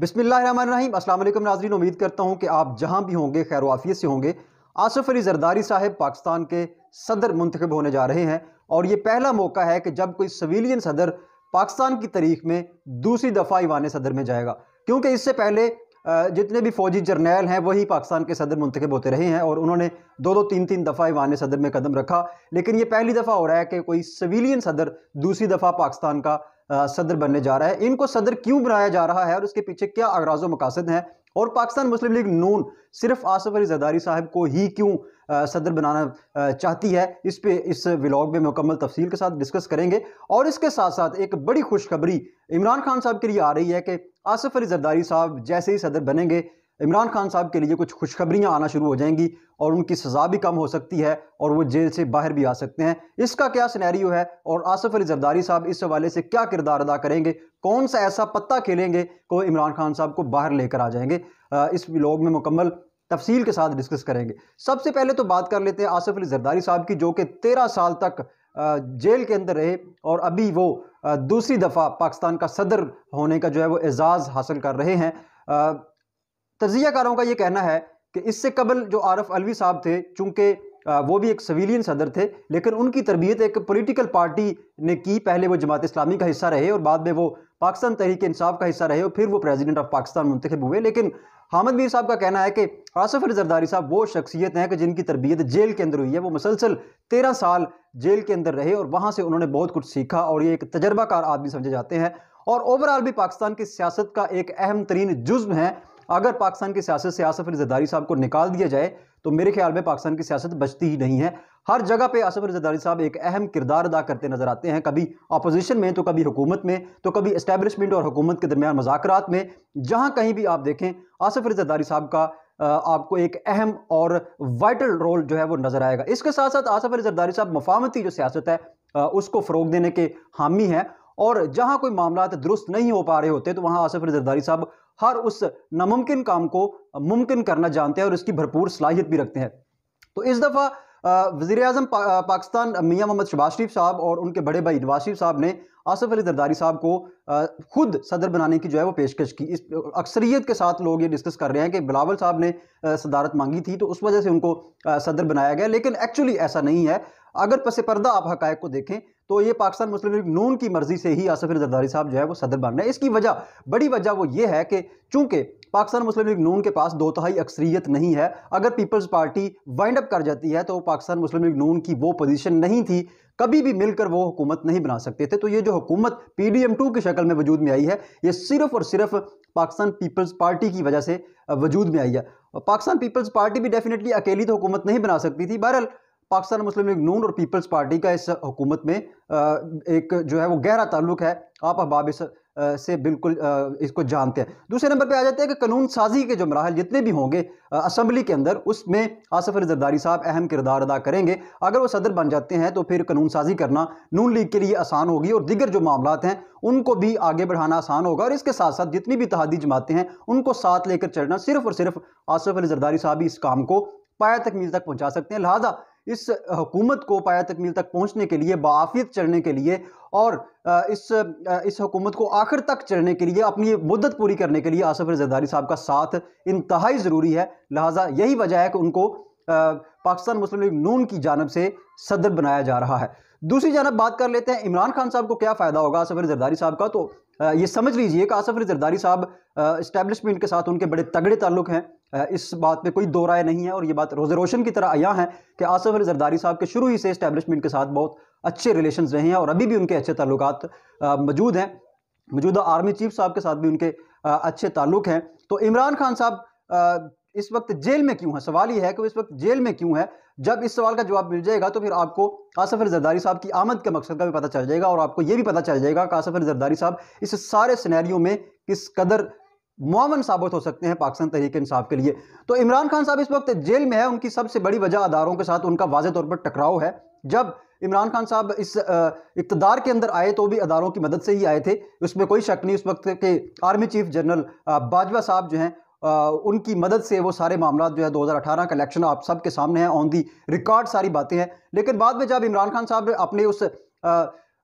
बिसमीम नाजरीन उम्मीद करता हूँ कि आप जहाँ भी होंगे खैर वाफियत से होंगे आसफ़ अली जरदारी साहब पाकिस्तान के सदर मंतखब होने जा रहे हैं और ये पहला मौका है कि जब कोई सविलियन सदर पाकिस्तान की तारीख में दूसरी दफ़ा ईवान सदर में जाएगा क्योंकि इससे पहले जितने भी फौजी जर्नैल हैं वही पाकिस्तान के सदर मंतखब होते रहे हैं और उन्होंने दो दो तीन तीन दफ़ा ईवान सदर में कदम रखा लेकिन ये पहली दफ़ा हो रहा है कि कोई सविलियन सदर दूसरी दफ़ा पाकिस्तान का सदर बनने जा रहा है इनको सदर क्यों बनाया जा रहा है और उसके पीछे क्या अगराज मकासद हैं और पाकिस्तान मुस्लिम लीग नून सिर्फ आसफ अली जदारी साहब को ही क्यों सदर बनाना चाहती है इस पे इस व्लॉग में मुकम्मल तफसील के साथ डिस्कस करेंगे और इसके साथ साथ एक बड़ी खुशखबरी इमरान खान साहब के लिए आ रही है कि आसफ अली जरदारी साहब जैसे ही सदर बनेंगे इमरान खान साहब के लिए कुछ खुशखबरियाँ आना शुरू हो जाएंगी और उनकी सज़ा भी कम हो सकती है और वो जेल से बाहर भी आ सकते हैं इसका क्या सिनेरियो है और आसफ़ अली जरदारी साहब इस हवाले से क्या किरदार अदा करेंगे कौन सा ऐसा पत्ता खेलेंगे को इमरान खान साहब को बाहर लेकर आ जाएंगे इस लोग में मुकम्मल तफसील के साथ डिस्कस करेंगे सबसे पहले तो बात कर लेते हैं आसफ़ अली जरदारी साहब की जो कि तेरह साल तक जेल के अंदर रहे और अभी वो दूसरी दफ़ा पाकिस्तान का सदर होने का जो है वो एज़ाज़ हासिल कर रहे हैं तजियाकारों का ये कहना है कि इससे कबल जो आरफ अलवी साहब थे चूँकि वो भी एक सविलियन सदर थे लेकिन उनकी तरबियत एक पोलिटिकल पार्टी ने की पहले वो जमात इस्लामी का हिस्सा रहे और बाद में वो पाकिस्तान तहरीक इंसाफ का हिस्सा रहे और फिर वो प्रेजिडेंट ऑफ पाकिस्तान मुंतखब हुए लेकिन हामद मीर साहब का कहना है कि आसफ़ अली जरदारी साहब वो शख्सियत हैं कि जिनकी तरबियत जेल के अंदर हुई है वो मसलसल तेरह साल जेल के अंदर रहे और वहाँ से उन्होंने बहुत कुछ सीखा और ये एक तजर्बाकार आदमी समझे जाते हैं और ओवरऑल भी पाकिस्तान की सियासत का एक अहम तरीन जुज्म है अगर पाकिस्तान की सियासत से आसफ अली जदारी साहब को निकाल दिया जाए तो मेरे ख्याल में पाकिस्तान की सियासत बचती ही नहीं है हर जगह पे आसफ अली जदारी साहब एक अहम किरदार अदा करते नजर आते हैं कभी अपोजिशन में तो कभी हुकूमत में तो कभी इस्टेबलिशमेंट और हुकूमत के दरमियान मजाकरात में जहाँ कहीं भी आप देखें आसफ अली जदारी साहब का आपको एक अहम और वाइटल रोल जो है वो नज़र आएगा इसके साथ साथ आसफ अली जरदारी साहब मफामती जो सियासत है उसको फ़रोग देने के हामी हैं और जहां कोई मामला दुरुस्त नहीं हो पा रहे होते तो वहां आसफ अली जरदारी साहब हर उस नामुमकिन काम को मुमकिन करना जानते हैं और उसकी भरपूर सलाहियत भी रखते हैं तो इस दफ़ा वज़ी अजम पा, पाकिस्तान मियाँ मोहम्मद शबाज शरीफ साहब और उनके बड़े भाई नवाज शरीफ साहब ने आसफ़ अली जरदारी साहब को खुद सदर बनाने की जो है वो पेशकश की इस अक्सरीत के साथ लोग ये डिस्कस कर रहे हैं कि बिलावल साहब ने सदारत मांगी थी तो उस वजह से उनको सदर बनाया गया लेकिन एक्चुअली ऐसा नहीं है अगर पसे पर्दा आप हक को देखें तो ये पाकिस्तान मुस्लिम लीग नून की मर्जी से ही आसफिर जरदारी साहब जो है वो सदर बन रहे हैं इसकी वजह बड़ी वजह वो ये है कि चूंकि पाकिस्तान मुस्लिम लीग नून के पास दो तहाई अक्सरियत नहीं है अगर पीपल्स पार्टी वाइंड अप कर जाती है तो पाकिस्तान मुस्लिम लीग नून की वो पोजीशन नहीं थी कभी भी मिलकर वो हुकूमत नहीं बना सकते थे तो ये जो हुकूमत पी डी एम टू की शक्ल में वजूद में आई है ये सिर्फ और सिर्फ पाकिस्तान पीपल्स पार्टी की वजह से वजूद में आई है पाकिस्तान पीपल्स पार्टी भी डेफिनेटली अकेली तो हुकूमत नहीं बना सकती थी बहरहाल पाकिस्तान मुस्लिम लीग नून और पीपल्स पार्टी का इस हुकूमत में एक जो है वो गहरा ताल्लुक है आप अहबाब इस से बिल्कुल इसको जानते हैं दूसरे नंबर पे आ जाते हैं कि कानून साजी के जो मराहल जितने भी होंगे असम्बली के अंदर उसमें आसफ अली जरदारी साहब अहम किरदार अदा करेंगे अगर वो सदर बन जाते हैं तो फिर कानून साजी करना नून लीग के लिए आसान होगी और दीगर जो मामला हैं उनको भी आगे बढ़ाना आसान होगा और इसके साथ साथ जितनी भी तहदी जमातें हैं उनको साथ लेकर चलना सिर्फ और सिर्फ आसफ अली जरदारी साहब ही इस काम को पाया तकमील तक पहुँचा सकते हैं लिहाजा इस हुकूमत को पाया तकमील तक पहुँचने के लिए बाफियत चढ़ने के लिए और इस इस हुकूमत को आखिर तक चढ़ने के लिए अपनी मुद्दत पूरी करने के लिए आसफ़ जरदारी साहब का साथ इंतहाई ज़रूरी है लिहाजा यही वजह है कि उनको पाकिस्तान मुस्लिम लीग नून की जानब से सदर बनाया जा रहा है दूसरी जानब बात कर लेते हैं इमरान खान साहब को क्या फ़ायदा होगा आसफ़ जरदारी साहब का तो ये समझ लीजिए कि आसफ अली जरदारी साहब इस्टेब्लिशमेंट के साथ उनके बड़े तगड़े ताल्लुक हैं इस बात में कोई दो राय नहीं है और ये बात रोज़ रोशन की तरह आया है कि आसफ अली जरदारी साहब के शुरू ही से इस्टेब्लिशमेंट के साथ बहुत अच्छे रिलेशन रहे हैं और अभी भी उनके अच्छे ताल्लुक मौजूद हैं मौजूदा आर्मी चीफ साहब के साथ भी उनके अच्छे ताल्लुक हैं तो इमरान खान साहब इस वक्त जेल में क्यों है सवाल ये है कि वो इस वक्त जेल में क्यों है जब इस सवाल का जवाब मिल जाएगा तो फिर आपको आसफ़ जरदारी साहब की आमद के मकसद का भी पता चल जाएगा और आपको ये भी पता चल जाएगा कि जरदारी साहब इस सारे सिनेरियो में किस कदर मुआवन साबित हो सकते हैं पाकिस्तान तहरीक इंसाफ के लिए तो इमरान खान साहब इस वक्त जेल में है उनकी सबसे बड़ी वजह अदारों के साथ उनका वाज तौर पर टकराव है जब इमरान खान साहब इस इकतदार के अंदर आए तो भी अदारों की मदद से ही आए थे उसमें कोई शक नहीं उस वक्त के आर्मी चीफ जनरल बाजवा साहब जो हैं उनकी मदद से वो सारे मामला जो है 2018 का इलेक्शन आप सबके सामने है ऑन दी रिकॉर्ड सारी बातें हैं लेकिन बाद में जब इमरान खान साहब अपने उस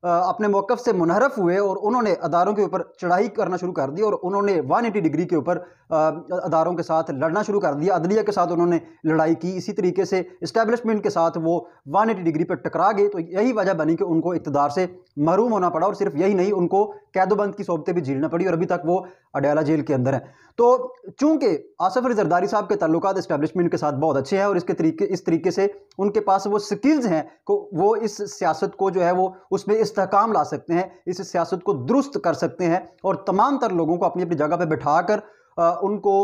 अपने मौक़ से मुनहरफ हुए और उन्होंने अदारों के ऊपर चढ़ाई करना शुरू कर दी और उन्होंने वन एटी डिग्री के ऊपर अदारों के साथ लड़ना शुरू कर दिया अदलिया के साथ उन्होंने लड़ाई की इसी तरीके से इस्टेबलिशमेंट के साथ वो वन एटी डिग्री पर टकरा गए तो यही वजह बनी कि उनको इकतदार से महरूम होना पड़ा और सिर्फ यही नहीं उनको कैदोबंद की सोबतें भी झीलना पड़ी और अभी तक वो अडयाला जेल के अंदर हैं तो चूँकि आसफ अली जरदारी साहब के तल्लुक इस्टेबलिशमेंट के साथ बहुत अच्छे हैं और इसके तरीके इस तरीके से उनके पास वो स्किल्स हैं को वो इस सियासत को जो है वो उसमें इस्तेकाम ला सकते हैं इस सियासत को दुरुस्त कर सकते हैं और तमाम तर लोगों को अपनी अपनी जगह पर बैठा कर उनको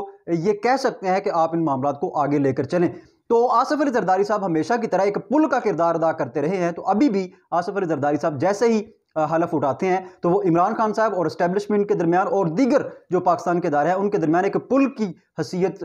ये कह सकते हैं कि आप इन मामला को आगे लेकर चलें तो आसफ अली जरदारी साहब हमेशा की तरह एक पुल का किरदार अदा करते रहे हैं तो अभी भी आसफ अली जरदारी साहब जैसे ही हलफ उठाते हैं तो वो इमरान खान साहब और इस्टेबलिशमेंट के दरमियान और दीगर जो पाकिस्तान के इदारे हैं उनके दरमियान एक पुल की हसीियत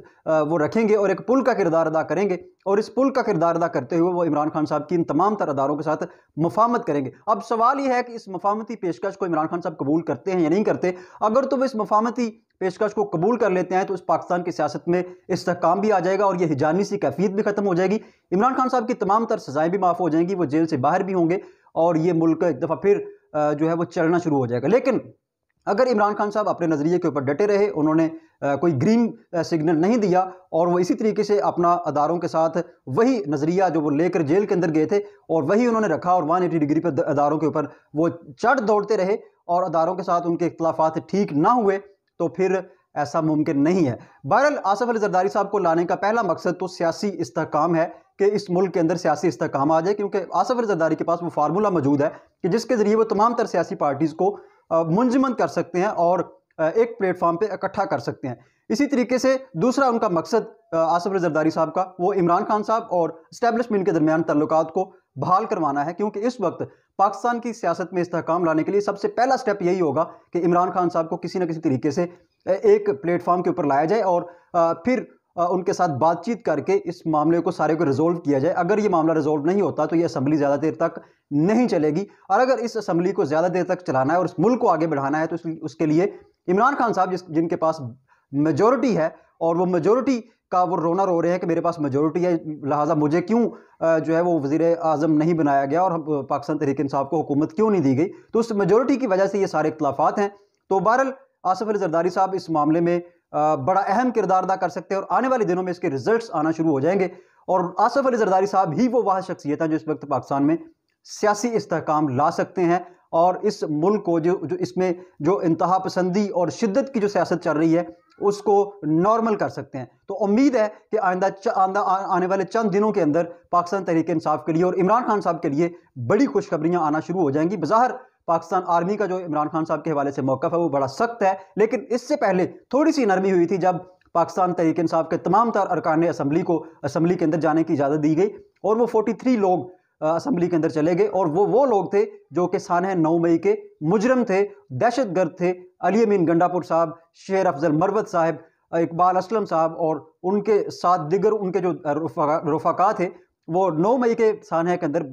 वो रखेंगे और एक पुल का किरदार अदा करेंगे और इस पुल का किरदार अदा करते हुए वो इमरान खान साहब की इन तमाम तर अदारों के साथ मफामत करेंगे अब सवाल यह है कि इस मफामती पेशकश को इमरान खान साहब कबूल करते हैं या नहीं करते अगर तो वो इस मफामती पेशकश को कबूल कर लेते हैं तो इस पाकिस्तान की सियासत में इसकाम भी आ जाएगा और यह हिजानी सी कैफियत भी ख़त्म हो जाएगी इमरान खान साहब की तमाम तर सज़ाएँ भी माफ़ हो जाएंगी वो जेल से बाहर भी होंगे और ये मुल्क एक दफ़ा फिर जो है वो चलना शुरू हो जाएगा लेकिन अगर इमरान खान साहब अपने नज़रिए के ऊपर डटे रहे उन्होंने कोई ग्रीन सिग्नल नहीं दिया और वो इसी तरीके से अपना अदारों के साथ वही नज़रिया जो वो लेकर जेल के अंदर गए थे और वही उन्होंने रखा और वन एटी डिग्री पर अदारों के ऊपर वो चढ़ दौड़ते रहे और अदारों के साथ उनके इख्लाफात ठीक ना हुए तो फिर ऐसा मुमकिन नहीं है बहरहाल आसफ़ अली जरदारी साहब को लाने का पहला मकसद तो सियासी इसकाम है कि इस मुल्क के अंदर सियासी इसकाम आ जाए क्योंकि आसफ जदारी के पास वो फार्मूला मौजूद है कि जिसके ज़रिए वो तमाम तर सियासी पार्टीज़ को मुंजमन कर सकते हैं और एक प्लेटफार्म पर इकट्ठा कर सकते हैं इसी तरीके से दूसरा उनका मकसद आसफ जरदारी साहब का वो इमरान खान साहब और इस्टेबलिशमेंट के दरमियान तल्लक को बहाल करवाना है क्योंकि इस वक्त पाकिस्तान की सियासत में इसकाम लाने के लिए सबसे पहला स्टेप यही होगा कि इमरान खान साहब को किसी न किसी तरीके से एक प्लेटफार्म के ऊपर लाया जाए और फिर उनके साथ बातचीत करके इस मामले को सारे को रिजोल्व किया जाए अगर ये मामला रिजोल्व नहीं होता तो ये असम्बली ज़्यादा देर तक नहीं चलेगी और अगर इस असम्बली को ज़्यादा देर तक चलाना है और इस मुल्क को आगे बढ़ाना है तो उसके लिए इमरान खान साहब जिस जिनके पास मेजोरिटी है और वो मेजोरिटी का वो रोना रो रहे हैं कि मेरे पास मेजोरिटी है लिहाजा मुझे क्यों जो है वो वजीर अजम नहीं बनाया गया और हम पाकिस्तान तहरीक साहब को हुकूमत क्यों नहीं दी गई तो उस मेजोरिटी की वजह से ये सारे इख्लाफात हैं तो बहरल आसफ़ अली जरदारी साहब इस मामले में बड़ा अहम किरदार अदा कर सकते हैं और आने वाले दिनों में इसके रिजल्ट आना शुरू हो जाएंगे और आसफ अली जरदारी साहब ही वो वह शख्सियत हैं जो इस वक्त पाकिस्तान में सियासी इस्तेकाम ला सकते हैं और इस मुल्क को जो जो इसमें जो इंतहा पसंदी और शिद्दत की जो सियासत चल रही है उसको नॉर्मल कर सकते हैं तो उम्मीद है कि आइंदा आंदा आने वाले चंद दिनों के अंदर पाकिस्तान तहरीक इंसाफ के लिए और इमरान खान साहब के लिए बड़ी खुशखबरियाँ आना शुरू हो जाएंगी बाहर पाकिस्तान आर्मी का जो इमरान खान साहब के हवाले से मौका है वो बड़ा सख्त है लेकिन इससे पहले थोड़ी सी नरमी हुई थी जब पाकिस्तान तहरीक इंसाफ के तमाम तर अरकान असम्बली को असम्बली के अंदर जाने की इजाज़त दी गई और वो फोर्टी थ्री लोग असम्बली के अंदर चले गए और वो वो लोग थे जो कि सान नौ मई के मुजरम थे दहशत गर्द थे अली अमीन गंडापुर साहब शेर अफजल मरवत साहब इकबाल असलम साहब और उनके साथ दिगर उनके जो रुफा थे वो नौ मई के सानह के अंदर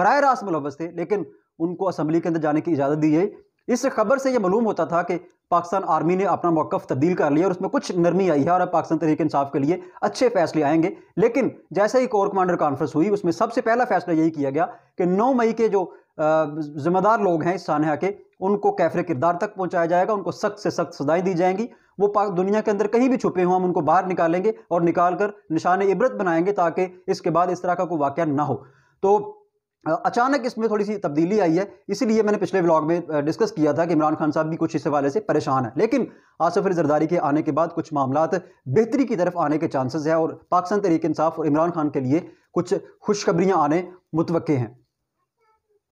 बर रास्त मुलवस थे लेकिन उनको असम्बली के अंदर जाने की इजाज़त दी जाए इस खबर से यह मालूम होता था कि पाकिस्तान आर्मी ने अपना मौक़ तब्दील कर लिया और उसमें कुछ नरमी आई है और अब पाकिस्तान तरीके इंसाफ के लिए अच्छे फैसले आएंगे लेकिन जैसे ही कोर कमांडर कॉन्फ्रेंस हुई उसमें सबसे पहला फैसला यही किया गया कि 9 मई के जो जिम्मेदार लोग हैं इस सानहा के उनको कैफरे किरदार तक पहुंचाया जाएगा उनको सख्त से सख्त सजाएं दी जाएंगी वो पाक दुनिया के अंदर कहीं भी छुपे हों हम उनको बाहर निकालेंगे और निकाल कर निशान इबरत बनाएंगे ताकि इसके बाद इस तरह का कोई वाक्य ना हो तो अचानक इसमें थोड़ी सी तब्दीली आई है इसीलिए मैंने पिछले व्लॉग में डिस्कस किया था कि इमरान खान साहब भी कुछ इस हवाले से परेशान है लेकिन आसफ अली जरदारी के आने के बाद कुछ मामला बेहतरी की तरफ आने के चांसेस है और पाकिस्तान तरीक इंसाफ और इमरान खान के लिए कुछ खुशखबरियाँ आने मुतवे हैं